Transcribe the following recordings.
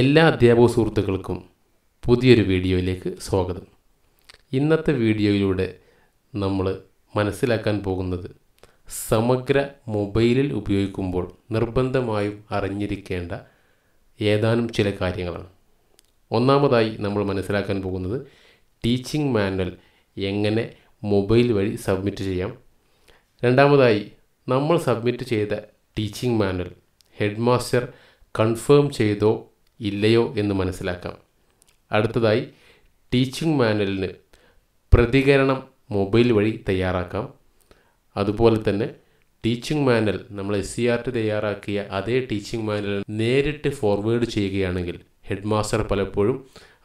എല്ലാ അധ്യാപക സുഹൃത്തുക്കൾക്കും പുതിയൊരു വീഡിയോയിലേക്ക് സ്വാഗതം ഇന്നത്തെ വീഡിയോയിലൂടെ നമ്മൾ മനസ്സിലാക്കാൻ പോകുന്നത് സമഗ്ര മൊബൈലിൽ ഉപയോഗിക്കുമ്പോൾ നിർബന്ധമായും അറിഞ്ഞിരിക്കേണ്ട ഏതാനും ചില കാര്യങ്ങളാണ് ഒന്നാമതായി നമ്മൾ മനസ്സിലാക്കാൻ പോകുന്നത് ടീച്ചിങ് മാനുവൽ എങ്ങനെ മൊബൈൽ വഴി സബ്മിറ്റ് ചെയ്യാം രണ്ടാമതായി നമ്മൾ സബ്മിറ്റ് ചെയ്ത teaching manual head master confirm ചെയ്തോ ഇല്ലയോ എന്ന് മനസ്സിലാക്കാം അടുത്തതായി ടീച്ചിങ് മാനുവലിന് പ്രതികരണം മൊബൈൽ വഴി തയ്യാറാക്കാം അതുപോലെ തന്നെ ടീച്ചിങ് മാനൽ നമ്മൾ എസ് സി ആർ ടി തയ്യാറാക്കിയ അതേ ടീച്ചിങ് മാനുവൽ നേരിട്ട് ഫോർവേഡ് ചെയ്യുകയാണെങ്കിൽ ഹെഡ് മാസ്റ്റർ പലപ്പോഴും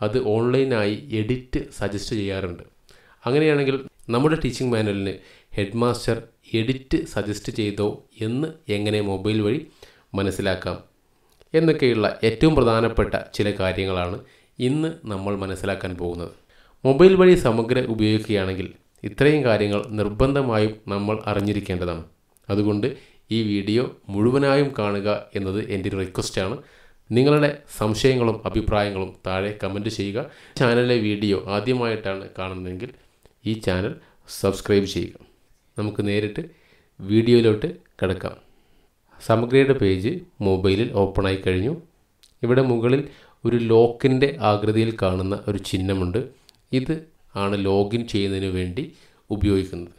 അത് ഓൺലൈനായി എഡിറ്റ് സജസ്റ്റ് ചെയ്യാറുണ്ട് അങ്ങനെയാണെങ്കിൽ നമ്മുടെ ടീച്ചിങ് മാനുവലിന് ഹെഡ് മാസ്റ്റർ എഡിറ്റ് സജസ്റ്റ് ചെയ്തോ എന്ന് എങ്ങനെ മൊബൈൽ വഴി മനസ്സിലാക്കാം എന്നൊക്കെയുള്ള ഏറ്റവും പ്രധാനപ്പെട്ട ചില കാര്യങ്ങളാണ് ഇന്ന് നമ്മൾ മനസ്സിലാക്കാൻ പോകുന്നത് മൊബൈൽ വഴി സമഗ്ര ഉപയോഗിക്കുകയാണെങ്കിൽ ഇത്രയും കാര്യങ്ങൾ നിർബന്ധമായും നമ്മൾ അറിഞ്ഞിരിക്കേണ്ടതാണ് അതുകൊണ്ട് ഈ വീഡിയോ മുഴുവനായും കാണുക എന്നത് എൻ്റെ ഒരു റിക്വസ്റ്റാണ് നിങ്ങളുടെ സംശയങ്ങളും അഭിപ്രായങ്ങളും താഴെ കമൻറ്റ് ചെയ്യുക ചാനലിലെ വീഡിയോ ആദ്യമായിട്ടാണ് കാണുന്നതെങ്കിൽ ഈ ചാനൽ സബ്സ്ക്രൈബ് ചെയ്യുക നമുക്ക് നേരിട്ട് വീഡിയോയിലോട്ട് കിടക്കാം സാമഗ്രിയുടെ പേജ് മൊബൈലിൽ ഓപ്പൺ ആയി കഴിഞ്ഞു ഇവിടെ മുകളിൽ ഒരു ലോക്കിൻ്റെ ആകൃതിയിൽ കാണുന്ന ഒരു ചിഹ്നമുണ്ട് ഇത് ആണ് ലോഗിൻ ചെയ്യുന്നതിന് വേണ്ടി ഉപയോഗിക്കുന്നത്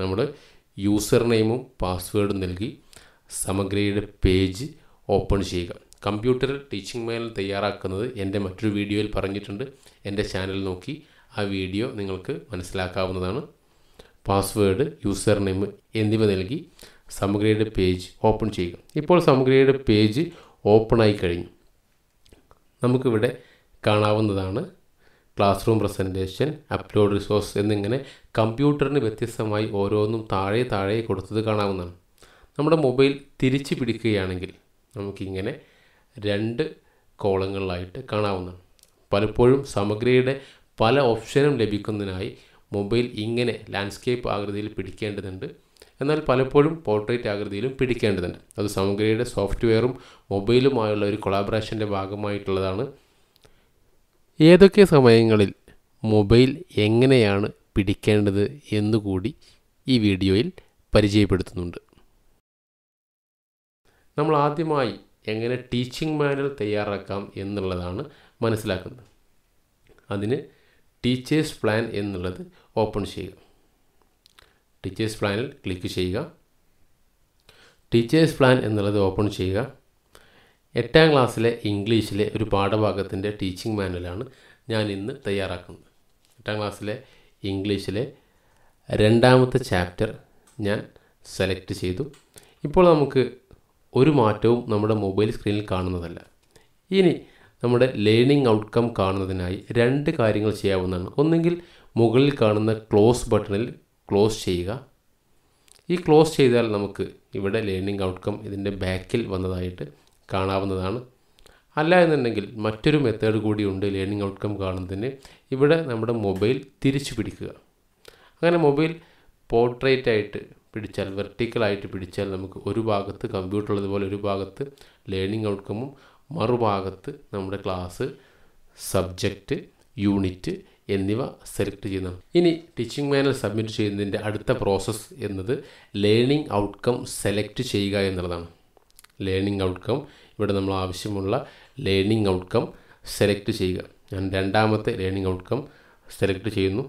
നമ്മൾ യൂസർ നെയിമും പാസ്വേഡും നൽകി സമഗ്രയുടെ പേജ് ഓപ്പൺ ചെയ്യുക കമ്പ്യൂട്ടർ ടീച്ചിങ് മാനുവൽ തയ്യാറാക്കുന്നത് എൻ്റെ മറ്റൊരു വീഡിയോയിൽ പറഞ്ഞിട്ടുണ്ട് എൻ്റെ ചാനൽ നോക്കി ആ വീഡിയോ നിങ്ങൾക്ക് മനസ്സിലാക്കാവുന്നതാണ് പാസ്വേഡ് യൂസർ നെയിം എന്നിവ നൽകി സമഗ്രയുടെ പേജ് ഓപ്പൺ ചെയ്യുക ഇപ്പോൾ സമഗ്രയുടെ പേജ് ഓപ്പൺ ആയി കഴിഞ്ഞു നമുക്കിവിടെ കാണാവുന്നതാണ് classroom presentation upload resource എന്നിങ്ങനെ കമ്പ്യൂട്ടറിന് വ്യത്യസ്തമായി ഓരോന്നും താഴെ താഴെ കൊടുത്തത് കാണാവുന്നതാണ് നമ്മുടെ മൊബൈൽ തിരിച്ചു പിടിക്കുകയാണെങ്കിൽ നമുക്കിങ്ങനെ രണ്ട് കോളങ്ങളിലായിട്ട് കാണാവുന്നതാണ് പലപ്പോഴും സമഗ്രയുടെ പല ഓപ്ഷനും ലഭിക്കുന്നതിനായി മൊബൈൽ ഇങ്ങനെ ലാൻഡ്സ്കേപ്പ് ആകൃതിയിൽ പിടിക്കേണ്ടതുണ്ട് എന്നാൽ പലപ്പോഴും പോർട്രേറ്റ് ആകൃതിയിലും പിടിക്കേണ്ടതുണ്ട് അത് സമഗ്രയുടെ സോഫ്റ്റ്വെയറും മൊബൈലുമായുള്ള ഒരു കൊളാബറേഷൻ്റെ ഭാഗമായിട്ടുള്ളതാണ് ഏതൊക്കെ സമയങ്ങളിൽ മൊബൈൽ എങ്ങനെയാണ് പിടിക്കേണ്ടത് എന്നുകൂടി ഈ വീഡിയോയിൽ പരിചയപ്പെടുത്തുന്നുണ്ട് നമ്മൾ ആദ്യമായി എങ്ങനെ ടീച്ചിങ് മാനുവൽ തയ്യാറാക്കാം എന്നുള്ളതാണ് മനസ്സിലാക്കുന്നത് അതിന് ടീച്ചേഴ്സ് പ്ലാൻ എന്നുള്ളത് ഓപ്പൺ ചെയ്യുക ടീച്ചേഴ്സ് പ്ലാനിൽ ക്ലിക്ക് ചെയ്യുക ടീച്ചേഴ്സ് പ്ലാൻ എന്നുള്ളത് ഓപ്പൺ ചെയ്യുക എട്ടാം ക്ലാസ്സിലെ ഇംഗ്ലീഷിലെ ഒരു പാഠഭാഗത്തിൻ്റെ ടീച്ചിങ് മാനുവലാണ് ഞാൻ ഇന്ന് തയ്യാറാക്കുന്നത് എട്ടാം ക്ലാസ്സിലെ ഇംഗ്ലീഷിലെ രണ്ടാമത്തെ ചാപ്റ്റർ ഞാൻ സെലക്ട് ചെയ്തു ഇപ്പോൾ നമുക്ക് ഒരു മാറ്റവും നമ്മുടെ മൊബൈൽ സ്ക്രീനിൽ കാണുന്നതല്ല ഇനി നമ്മുടെ ലേണിംഗ് ഔട്ട്കം കാണുന്നതിനായി രണ്ട് കാര്യങ്ങൾ ചെയ്യാവുന്നതാണ് ഒന്നെങ്കിൽ മുകളിൽ കാണുന്ന ക്ലോസ് ബട്ടണിൽ ക്ലോസ് ചെയ്യുക ഈ ക്ലോസ് ചെയ്താൽ നമുക്ക് ഇവിടെ ലേണിംഗ് ഔട്ട്കം ഇതിൻ്റെ ബാക്കിൽ വന്നതായിട്ട് കാണാവുന്നതാണ് അല്ല എന്നുണ്ടെങ്കിൽ മറ്റൊരു മെത്തേഡ് കൂടി ഉണ്ട് ലേണിംഗ് ഔട്ട്കം കാണുന്നതിന് ഇവിടെ നമ്മുടെ മൊബൈൽ തിരിച്ചു പിടിക്കുക അങ്ങനെ മൊബൈൽ പോർട്രേറ്റ് ആയിട്ട് പിടിച്ചാൽ വെർട്ടിക്കലായിട്ട് പിടിച്ചാൽ നമുക്ക് ഒരു ഭാഗത്ത് കമ്പ്യൂട്ടർ ഉള്ളതുപോലെ ഒരു ഭാഗത്ത് ലേണിംഗ് ഔട്ട്കമും മറുഭാഗത്ത് നമ്മുടെ ക്ലാസ് സബ്ജക്റ്റ് യൂണിറ്റ് എന്നിവ സെലക്ട് ചെയ്യുന്നതാണ് ഇനി ടീച്ചിങ് മാനൽ സബ്മിറ്റ് ചെയ്യുന്നതിൻ്റെ അടുത്ത പ്രോസസ്സ് എന്നത് ലേണിംഗ് ഔട്ട്കം സെലക്ട് ചെയ്യുക എന്നുള്ളതാണ് ലേണിംഗ് ഔട്ട്കം ഇവിടെ നമ്മൾ ആവശ്യമുള്ള ലേണിംഗ് ഔട്ട്കം സെലക്ട് ചെയ്യുക ഞാൻ രണ്ടാമത്തെ ലേണിംഗ് ഔട്ട്കം സെലക്ട് ചെയ്യുന്നു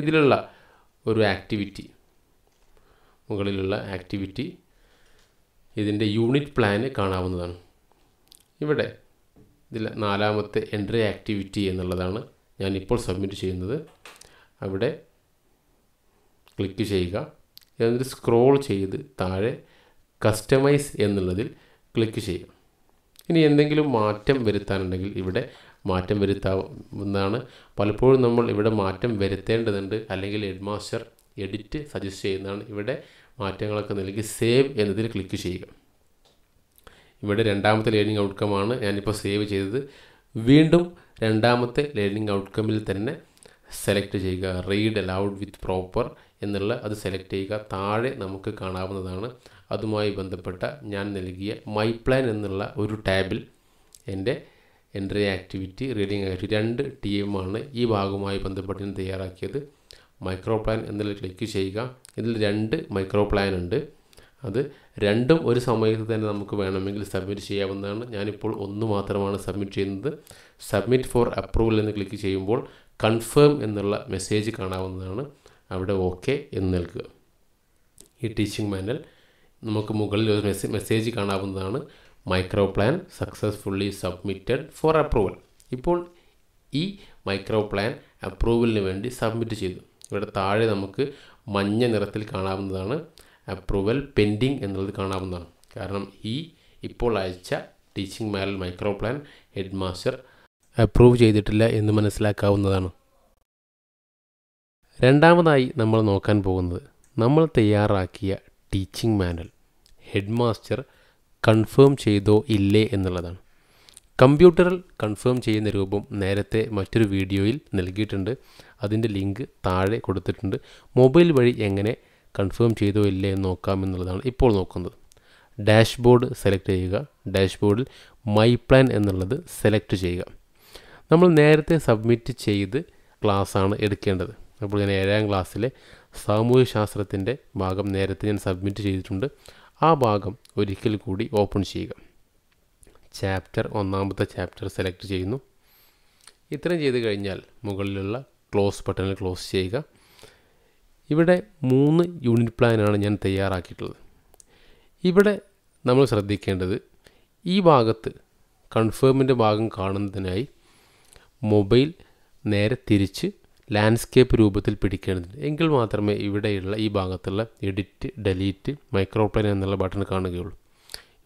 ഇതിലുള്ള ഒരു ആക്ടിവിറ്റി മുകളിലുള്ള ആക്ടിവിറ്റി ഇതിൻ്റെ യൂണിറ്റ് പ്ലാന് കാണാവുന്നതാണ് ഇവിടെ ഇതിൽ നാലാമത്തെ എൻട്രി ആക്ടിവിറ്റി എന്നുള്ളതാണ് ഞാനിപ്പോൾ സബ്മിറ്റ് ചെയ്യുന്നത് അവിടെ ക്ലിക്ക് ചെയ്യുക എന്നിട്ട് സ്ക്രോൾ ചെയ്ത് താഴെ കസ്റ്റമൈസ് എന്നുള്ളതിൽ ക്ലിക്ക് ചെയ്യുക ഇനി എന്തെങ്കിലും മാറ്റം വരുത്താനുണ്ടെങ്കിൽ ഇവിടെ മാറ്റം വരുത്താവുന്നതാണ് പലപ്പോഴും നമ്മൾ ഇവിടെ മാറ്റം വരുത്തേണ്ടതുണ്ട് അല്ലെങ്കിൽ ഹെഡ്മാസ്റ്റർ എഡിറ്റ് സജസ്റ്റ് ചെയ്യുന്നതാണ് ഇവിടെ മാറ്റങ്ങളൊക്കെ നൽകി സേവ് എന്നതിൽ ക്ലിക്ക് ചെയ്യുക ഇവിടെ രണ്ടാമത്തെ ലേണിംഗ് ഔട്ട്കമാണ് ഞാനിപ്പോൾ സേവ് ചെയ്തത് വീണ്ടും രണ്ടാമത്തെ ലേണിംഗ് ഔട്ട്കമ്മിൽ തന്നെ സെലക്ട് ചെയ്യുക റീഡ് അലൗഡ് വിത്ത് പ്രോപ്പർ എന്നുള്ള അത് സെലക്ട് ചെയ്യുക താഴെ നമുക്ക് കാണാവുന്നതാണ് അതുമായി ബന്ധപ്പെട്ട ഞാൻ നൽകിയ മൈ പ്ലാൻ എന്നുള്ള ഒരു ടാബിൽ എൻ്റെ എൻട്രി ആക്ടിവിറ്റി റീഡിങ് ആക്ടിവിറ്റി രണ്ട് ടീമാണ് ഈ ഭാഗവുമായി ബന്ധപ്പെട്ട് ഞാൻ തയ്യാറാക്കിയത് മൈക്രോ പ്ലാൻ എന്നതിൽ ക്ലിക്ക് ചെയ്യുക ഇതിൽ രണ്ട് മൈക്രോ പ്ലാൻ ഉണ്ട് അത് രണ്ടും ഒരു സമയത്ത് തന്നെ നമുക്ക് വേണമെങ്കിൽ സബ്മിറ്റ് ചെയ്യാവുന്നതാണ് ഞാനിപ്പോൾ ഒന്ന് മാത്രമാണ് സബ്മിറ്റ് ചെയ്യുന്നത് സബ്മിറ്റ് ഫോർ അപ്രൂവൽ എന്ന് ക്ലിക്ക് ചെയ്യുമ്പോൾ കൺഫേം എന്നുള്ള മെസ്സേജ് കാണാവുന്നതാണ് അവിടെ ഓക്കെ എന്ന് നൽകുക ഈ ടീച്ചിങ് മാനൽ നമുക്ക് മുകളിൽ ഒരു മെസ്സേജ് കാണാവുന്നതാണ് micro plan successfully submitted for approval ഇപ്പോൾ ഈ മൈക്രോ പ്ലാൻ അപ്രൂവലിന് വേണ്ടി സബ്മിറ്റ് ചെയ്തു ഇവിടെ താഴെ നമുക്ക് മഞ്ഞ നിറത്തിൽ കാണാവുന്നതാണ് അപ്രൂവൽ പെൻഡിങ് എന്നുള്ളത് കാണാവുന്നതാണ് കാരണം ഈ ഇപ്പോൾ അയച്ച teaching manual micro plan head master approve ചെയ്തിട്ടില്ല എന്ന് മനസ്സിലാക്കാവുന്നതാണ് രണ്ടാമതായി നമ്മൾ നോക്കാൻ പോകുന്നത് നമ്മൾ തയ്യാറാക്കിയ teaching manual head master confirm ചെയ്തോ ഇല്ലേ എന്നുള്ളതാണ് കമ്പ്യൂട്ടറിൽ കൺഫേം ചെയ്യുന്ന രൂപം നേരത്തെ മറ്റൊരു വീഡിയോയിൽ നൽകിയിട്ടുണ്ട് അതിൻ്റെ ലിങ്ക് താഴെ കൊടുത്തിട്ടുണ്ട് മൊബൈൽ വഴി എങ്ങനെ കൺഫേം ചെയ്തോ ഇല്ലേ എന്ന് നോക്കാം എന്നുള്ളതാണ് ഇപ്പോൾ നോക്കുന്നത് ഡാഷ് ബോർഡ് സെലക്ട് ചെയ്യുക ഡാഷ് ബോർഡിൽ മൈ പ്ലാൻ എന്നുള്ളത് സെലക്ട് ചെയ്യുക നമ്മൾ നേരത്തെ സബ്മിറ്റ് ചെയ്ത് ക്ലാസ്സാണ് എടുക്കേണ്ടത് അപ്പോൾ ഞാൻ ഏഴാം ക്ലാസ്സിലെ സാമൂഹ്യ ശാസ്ത്രത്തിൻ്റെ ഭാഗം നേരത്തെ ഞാൻ സബ്മിറ്റ് ചെയ്തിട്ടുണ്ട് ആ ഭാഗം ഒരിക്കൽ കൂടി ഓപ്പൺ ചെയ്യുക ചാപ്റ്റർ ഒന്നാമത്തെ ചാപ്റ്റർ സെലക്ട് ചെയ്യുന്നു ഇത്രയും ചെയ്ത് കഴിഞ്ഞാൽ മുകളിലുള്ള ക്ലോസ് ബട്ടണിൽ ക്ലോസ് ചെയ്യുക ഇവിടെ മൂന്ന് യൂണിറ്റ് പ്ലാനാണ് ഞാൻ തയ്യാറാക്കിയിട്ടുള്ളത് ഇവിടെ നമ്മൾ ശ്രദ്ധിക്കേണ്ടത് ഈ ഭാഗത്ത് കൺഫേമിൻ്റെ ഭാഗം കാണുന്നതിനായി മൊബൈൽ നേരെ തിരിച്ച് ലാൻഡ്സ്കേപ്പ് രൂപത്തിൽ പിടിക്കേണ്ടതുണ്ട് എങ്കിൽ മാത്രമേ ഇവിടെയുള്ള ഈ ഭാഗത്തുള്ള എഡിറ്റ് ഡെലീറ്റ് മൈക്രോ പ്ലാൻ എന്നുള്ള ബട്ടൺ കാണുകയുള്ളൂ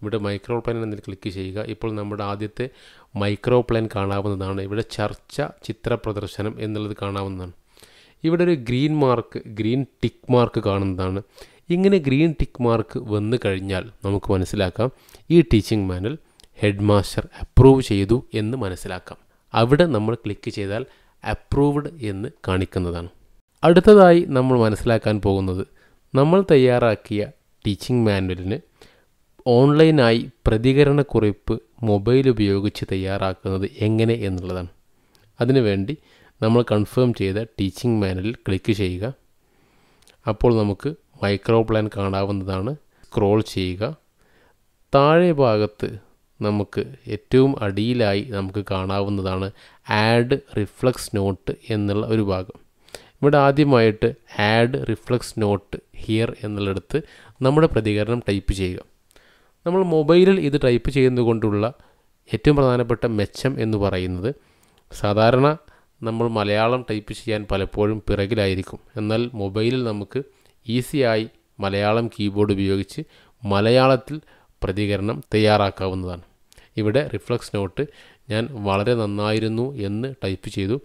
ഇവിടെ മൈക്രോ പ്ലാൻ എന്നതിൽ ക്ലിക്ക് ചെയ്യുക ഇപ്പോൾ നമ്മുടെ ആദ്യത്തെ മൈക്രോ പ്ലാൻ കാണാവുന്നതാണ് ഇവിടെ ചർച്ച ചിത്ര പ്രദർശനം എന്നുള്ളത് കാണാവുന്നതാണ് ഇവിടെ ഒരു green mark green tick mark കാണുന്നതാണ് ഇങ്ങനെ ഗ്രീൻ ടിക്ക് മാർക്ക് വന്നു കഴിഞ്ഞാൽ നമുക്ക് മനസ്സിലാക്കാം ഈ teaching manual head master approve ചെയ്തു എന്ന് മനസ്സിലാക്കാം അവിടെ നമ്മൾ ക്ലിക്ക് ചെയ്താൽ അപ്രൂവ്ഡ് എന്ന് കാണിക്കുന്നതാണ് അടുത്തതായി നമ്മൾ മനസ്സിലാക്കാൻ പോകുന്നത് നമ്മൾ തയ്യാറാക്കിയ ടീച്ചിങ് മാനുവലിന് ഓൺലൈനായി പ്രതികരണക്കുറിപ്പ് കുറിപ്പ് മൊബൈൽ ഉപയോഗിച്ച് തയ്യാറാക്കുന്നത് എങ്ങനെ എന്നുള്ളതാണ് അതിനുവേണ്ടി നമ്മൾ കൺഫേം ചെയ്ത ടീച്ചിങ് മാനലിൽ ക്ലിക്ക് ചെയ്യുക അപ്പോൾ നമുക്ക് മൈക്രോ പ്ലാൻ കാണാവുന്നതാണ് സ്ക്രോൾ ചെയ്യുക താഴെ ഭാഗത്ത് നമുക്ക് ഏറ്റവും അടിയിലായി നമുക്ക് കാണാവുന്നതാണ് ആഡ് റിഫ്ലക്സ് നോട്ട് എന്നുള്ള ഒരു ഭാഗം ഇവിടെ ആദ്യമായിട്ട് ആഡ് റിഫ്ലക്സ് നോട്ട് ഹിയർ എന്നുള്ളിടത്ത് നമ്മുടെ പ്രതികരണം ടൈപ്പ് ചെയ്യുക നമ്മൾ മൊബൈലിൽ ഇത് ടൈപ്പ് ചെയ്യുന്നതുകൊണ്ടുള്ള ഏറ്റവും പ്രധാനപ്പെട്ട മെച്ചം എന്ന് പറയുന്നത് സാധാരണ നമ്മൾ മലയാളം ടൈപ്പ് ചെയ്യാൻ പലപ്പോഴും പിറകിലായിരിക്കും എന്നാൽ മൊബൈലിൽ നമുക്ക് ഈസിയായി മലയാളം കീബോർഡ് ഉപയോഗിച്ച് മലയാളത്തിൽ പ്രതികരണം തയ്യാറാക്കാവുന്നതാണ് ഇവിടെ റിഫ്ലക്സ് നോട്ട് ഞാൻ വളരെ നന്നായിരുന്നു എന്ന് ടൈപ്പ് ചെയ്തു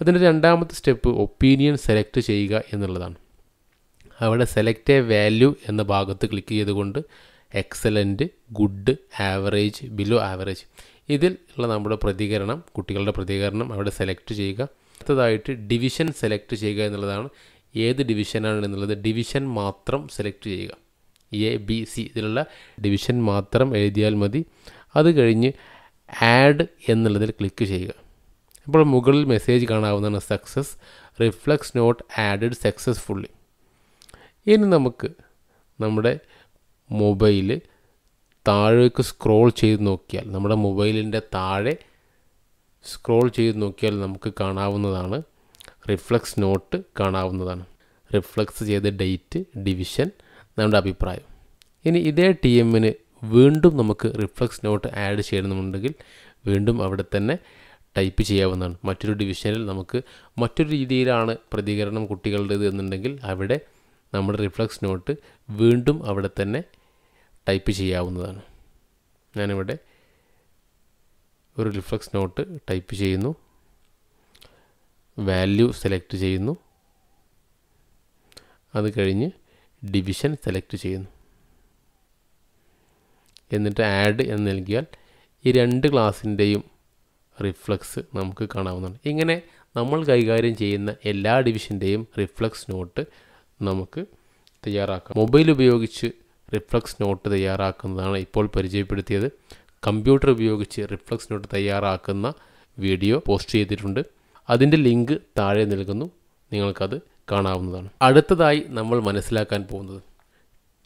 അതിൻ്റെ രണ്ടാമത്തെ സ്റ്റെപ്പ് ഒപ്പീനിയൻ സെലക്ട് ചെയ്യുക എന്നുള്ളതാണ് അവിടെ സെലക്ട് എ വാല്യൂ എന്ന ഭാഗത്ത് ക്ലിക്ക് ചെയ്തുകൊണ്ട് excellent good average below average ഇതിൽ ഉള്ള നമ്മുടെ പ്രതികരണം കുട്ടികളുടെ പ്രതികരണം അവിടെ സെലക്ട് ചെയ്യുക അടുത്തതായിട്ട് ഡിവിഷൻ സെലക്ട് ചെയ്യുക എന്നുള്ളതാണ് ഏത് ഡിവിഷനാണ് എന്നുള്ളത് ഡിവിഷൻ മാത്രം സെലക്ട് ചെയ്യുക എ ബി സി ഇതിലുള്ള ഡിവിഷൻ മാത്രം എഴുതിയാൽ മതി അത് കഴിഞ്ഞ് ആഡ് എന്നുള്ളതിൽ ക്ലിക്ക് ചെയ്യുക അപ്പോൾ മുകളിൽ മെസ്സേജ് കാണാവുന്നതാണ് success reflex note added successfully ഇനി നമുക്ക് നമ്മുടെ മൊബൈൽ താഴേക്ക് സ്ക്രോൾ ചെയ്ത് നോക്കിയാൽ നമ്മുടെ മൊബൈലിൻ്റെ താഴെ സ്ക്രോൾ ചെയ്ത് നോക്കിയാൽ നമുക്ക് കാണാവുന്നതാണ് റിഫ്ലക്സ് നോട്ട് കാണാവുന്നതാണ് റിഫ്ലക്സ് ചെയ്ത ഡേറ്റ് ഡിവിഷൻ നമ്മുടെ അഭിപ്രായം ഇനി ഇതേ ടി എമ്മിന് വീണ്ടും നമുക്ക് റിഫ്ലക്സ് നോട്ട് ആഡ് ചെയ്യണമെന്നുണ്ടെങ്കിൽ വീണ്ടും അവിടെ തന്നെ ടൈപ്പ് ചെയ്യാവുന്നതാണ് മറ്റൊരു ഡിവിഷനിൽ നമുക്ക് മറ്റൊരു രീതിയിലാണ് പ്രതികരണം കുട്ടികളുടേത് എന്നുണ്ടെങ്കിൽ അവിടെ നമ്മുടെ റിഫ്ലക്സ് നോട്ട് വീണ്ടും അവിടെ തന്നെ ടൈപ്പ് ചെയ്യാവുന്നതാണ് ഞാനിവിടെ ഒരു റിഫ്ലക്സ് നോട്ട് ടൈപ്പ് ചെയ്യുന്നു വാല്യൂ സെലക്ട് ചെയ്യുന്നു അത് കഴിഞ്ഞ് ഡിവിഷൻ സെലക്ട് ചെയ്യുന്നു എന്നിട്ട് ആഡ് എന്ന് നൽകിയാൽ ഈ രണ്ട് ക്ലാസ്സിൻ്റെയും റിഫ്ലക്സ് നമുക്ക് കാണാവുന്നതാണ് ഇങ്ങനെ നമ്മൾ കൈകാര്യം ചെയ്യുന്ന എല്ലാ ഡിവിഷൻ്റെയും റിഫ്ലക്സ് നോട്ട് നമുക്ക് തയ്യാറാക്കാം മൊബൈൽ ഉപയോഗിച്ച് റിഫ്ലക്സ് നോട്ട് തയ്യാറാക്കുന്നതാണ് ഇപ്പോൾ പരിചയപ്പെടുത്തിയത് കമ്പ്യൂട്ടർ ഉപയോഗിച്ച് റിഫ്ലക്സ് നോട്ട് തയ്യാറാക്കുന്ന വീഡിയോ പോസ്റ്റ് ചെയ്തിട്ടുണ്ട് അതിൻ്റെ ലിങ്ക് താഴെ നൽകുന്നു നിങ്ങൾക്കത് കാണാവുന്നതാണ് അടുത്തതായി നമ്മൾ മനസ്സിലാക്കാൻ പോകുന്നത്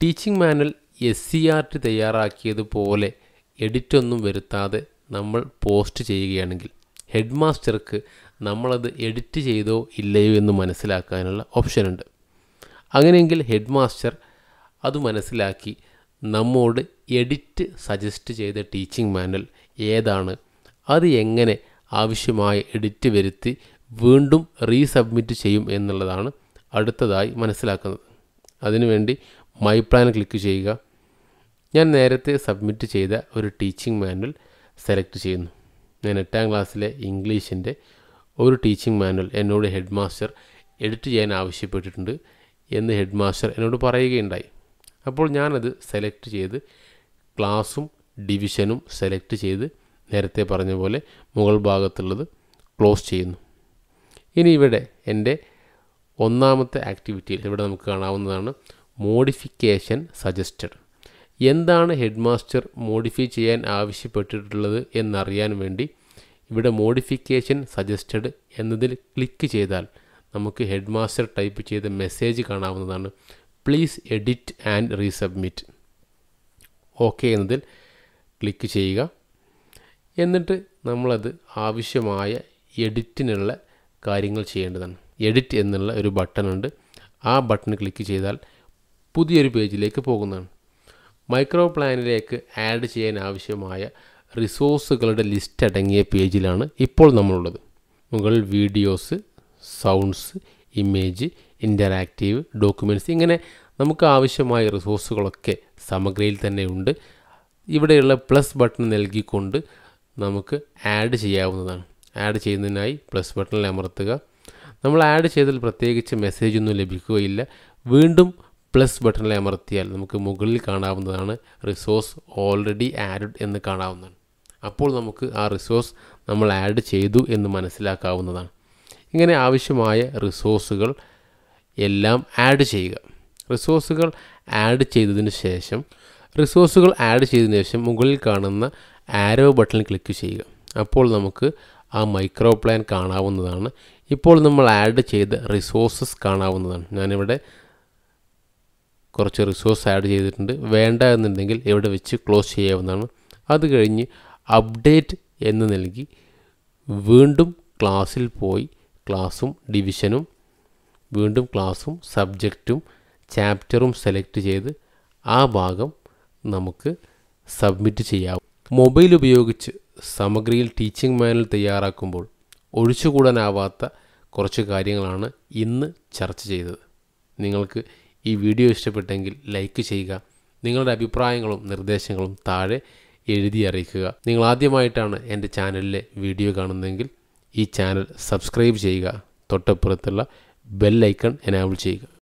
teaching manual S C R T തയ്യാറാക്കിയതുപോലെ എഡിറ്റൊന്നും വരുത്താതെ നമ്മൾ പോസ്റ്റ് ചെയ്യുകയാണെങ്കിൽ ഹെഡ് മാസ്റ്റർക്ക് നമ്മളത് എഡിറ്റ് ചെയ്തോ ഇല്ലയോ എന്ന് മനസ്സിലാക്കാനുള്ള ഓപ്ഷനുണ്ട് അങ്ങനെയെങ്കിൽ ഹെഡ് മാസ്റ്റർ അത് മനസ്സിലാക്കി നമ്മോട് എഡിറ്റ് സജസ്റ്റ് ചെയ്ത ടീച്ചിങ് മാനുവൽ ഏതാണ് അത് എങ്ങനെ ആവശ്യമായ എഡിറ്റ് വരുത്തി വീണ്ടും റീസബ്മിറ്റ് ചെയ്യും എന്നുള്ളതാണ് അടുത്തതായി മനസ്സിലാക്കുന്നത് അതിനുവേണ്ടി മൈ പ്ലാൻ ക്ലിക്ക് ചെയ്യുക ഞാൻ നേരത്തെ സബ്മിറ്റ് ചെയ്ത ഒരു ടീച്ചിങ് മാനുവൽ സെലക്ട് ചെയ്യുന്നു ഞാൻ എട്ടാം ക്ലാസ്സിലെ ഇംഗ്ലീഷിൻ്റെ ഒരു ടീച്ചിങ് മാനുവൽ എന്നോട് ഹെഡ് മാസ്റ്റർ എഡിറ്റ് ചെയ്യാൻ ആവശ്യപ്പെട്ടിട്ടുണ്ട് എന്ന് ഹെഡ് മാസ്റ്റർ എന്നോട് പറയുകയുണ്ടായി അപ്പോൾ ഞാനത് സെലക്ട് ചെയ്ത് ക്ലാസ്സും ഡിവിഷനും സെലക്ട് ചെയ്ത് നേരത്തെ പറഞ്ഞ പോലെ മുകൾ ഭാഗത്തുള്ളത് ക്ലോസ് ചെയ്യുന്നു ഇനി ഇവിടെ എൻ്റെ ഒന്നാമത്തെ ആക്ടിവിറ്റിയിൽ ഇവിടെ നമുക്ക് കാണാവുന്നതാണ് മോഡിഫിക്കേഷൻ സജസ്റ്റഡ് എന്താണ് ഹെഡ് മാസ്റ്റർ മോഡിഫൈ ചെയ്യാൻ ആവശ്യപ്പെട്ടിട്ടുള്ളത് എന്നറിയാൻ വേണ്ടി ഇവിടെ മോഡിഫിക്കേഷൻ സജസ്റ്റഡ് എന്നതിൽ ക്ലിക്ക് ചെയ്താൽ നമുക്ക് ഹെഡ് മാസ്റ്റർ ടൈപ്പ് ചെയ്ത മെസ്സേജ് കാണാവുന്നതാണ് please edit and resubmit okay എന്നതിൽ ക്ലിക്ക് ചെയ്യുക എന്നിട്ട് നമ്മളത് ആവശ്യമായ എഡിറ്റിനുള്ള കാര്യങ്ങൾ ചെയ്യേണ്ടതാണ് എഡിറ്റ് എന്നുള്ള ഒരു ബട്ടണുണ്ട് ആ ബട്ടൺ ക്ലിക്ക് ചെയ്താൽ പുതിയൊരു പേജിലേക്ക് പോകുന്നതാണ് മൈക്രോ പ്ലാനിലേക്ക് ആഡ് ചെയ്യാൻ ആവശ്യമായ റിസോഴ്സുകളുടെ ലിസ്റ്റ് അടങ്ങിയ പേജിലാണ് ഇപ്പോൾ നമ്മളുള്ളത് മുകളിൽ videos sounds image interactive documents ഇങ്ങനെ നമുക്ക് ആവശ്യമായ റിസോഴ്സുകളൊക്കെ സമഗ്രയിൽ തന്നെ ഉണ്ട് ഇവിടെയുള്ള പ്ലസ് ബട്ടൺ നൽകിക്കൊണ്ട് നമുക്ക് ആഡ് ചെയ്യാവുന്നതാണ് ആഡ് ചെയ്യുന്നതിനായി പ്ലസ് ബട്ടണിൽ അമർത്തുക നമ്മൾ ആഡ് ചെയ്താൽ പ്രത്യേകിച്ച് മെസ്സേജ് ഒന്നും ലഭിക്കുകയില്ല വീണ്ടും പ്ലസ് ബട്ടണിൽ അമർത്തിയാൽ നമുക്ക് മുകളിൽ കാണാവുന്നതാണ് റിസോഴ്സ് ഓൾറെഡി ആഡഡ് എന്ന് കാണാവുന്നതാണ് അപ്പോൾ നമുക്ക് ആ റിസോഴ്സ് നമ്മൾ ആഡ് ചെയ്തു എന്ന് മനസ്സിലാക്കാവുന്നതാണ് ഇങ്ങനെ ആവശ്യമായ റിസോഴ്സുകൾ എല്ലാം ആഡ് ചെയ്യുക റിസോഴ്സുകൾ ആഡ് ചെയ്തതിന് ശേഷം റിസോഴ്സുകൾ ആഡ് ചെയ്തതിന് ശേഷം മുകളിൽ കാണുന്ന ആരോ ബട്ടണിൽ ക്ലിക്ക് ചെയ്യുക അപ്പോൾ നമുക്ക് ആ മൈക്രോ പ്ലാൻ കാണാവുന്നതാണ് ഇപ്പോൾ നമ്മൾ ആഡ് ചെയ്ത റിസോഴ്സസ് കാണാവുന്നതാണ് ഞാനിവിടെ കുറച്ച് റിസോഴ്സ് ആഡ് ചെയ്തിട്ടുണ്ട് വേണ്ട എന്നുണ്ടെങ്കിൽ ഇവിടെ വെച്ച് ക്ലോസ് ചെയ്യാവുന്നതാണ് അത് കഴിഞ്ഞ് അപ്ഡേറ്റ് എന്ന് നൽകി വീണ്ടും ക്ലാസ്സിൽ പോയി ക്ലാസ്സും ഡിവിഷനും വീണ്ടും ക്ലാസ്സും സബ്ജക്റ്റും ചാപ്റ്ററും സെലക്ട് ചെയ്ത് ആ ഭാഗം നമുക്ക് സബ്മിറ്റ് ചെയ്യാം മൊബൈൽ ഉപയോഗിച്ച് സമഗ്രിയിൽ ടീച്ചിങ് മാനൽ തയ്യാറാക്കുമ്പോൾ ഒഴിച്ചുകൂടാനാവാത്ത കുറച്ച് കാര്യങ്ങളാണ് ഇന്ന് ചർച്ച ചെയ്തത് നിങ്ങൾക്ക് ഈ വീഡിയോ ഇഷ്ടപ്പെട്ടെങ്കിൽ ലൈക്ക് ചെയ്യുക നിങ്ങളുടെ അഭിപ്രായങ്ങളും നിർദ്ദേശങ്ങളും താഴെ എഴുതി അറിയിക്കുക നിങ്ങൾ ആദ്യമായിട്ടാണ് എൻ്റെ ചാനലിലെ വീഡിയോ കാണുന്നതെങ്കിൽ ഈ ചാനൽ സബ്സ്ക്രൈബ് ചെയ്യുക തൊട്ടപ്പുറത്തുള്ള ബെല്ലൈക്കൺ എനാബിൾ ചെയ്യുക